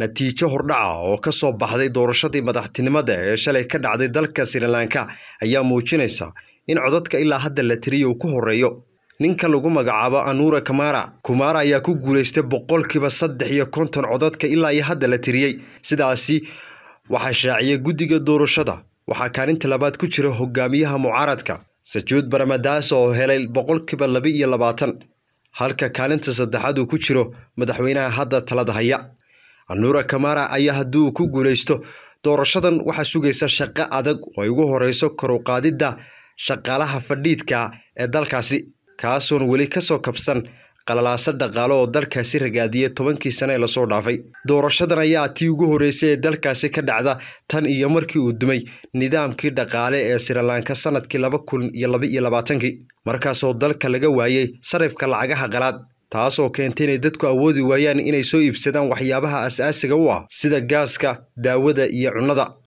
natiijo hordhaca oo ka soo baxday doorashadii madaxtinimada ee shalay ka dhacday dalka srilanka ayaa muujinaysa in codadka ilaa hadda la tiriya uu ku horeeyo ninka lagu magacaabo anuura kamara kumara ayaa ku guulaystay boqolkiiba saddex iyo konton codadka ilaa iyo hadda la tiriyey sidaasi waxaa shaaciyay guddiga doorashada waxaa kaalinta labaad ku jira hogaamiyaha mucaaradka sajuud baramadaas oo helay boqolkiiba laba iyo labaatan halka kaalinta saddexaad uu ku jiro madaxweynaha hadda talada haya anuura kamara ayaa hadduu ku guulaysto doorashadan waxaa sugaysa shaqo adag oo ay ugu horayso karuqaadidda shaqaalaha fadhiidka ee dalkaasi kaasoon weli ka soo kabsan qalalaaso dhaqaale oo dalkaasi ragaadiyey tobankii sane ee lasoo dhaafay doorashadan ayaa tii ugu horreysay ee dalkaasi ka dhacda tan iyo markii uu dumay nidaamkii dhaqaale ee sirilanka sannadkii laba kun iyo laba iyo labaatankii markaasoo dalka laga waayey sarifka lacagaha qalaad taasoo keenta inay dadku awoodi waayaan inay soo iibsadaan waxyaabaha aasaasiga u ah sida gaaska, daawada iyo cunnada.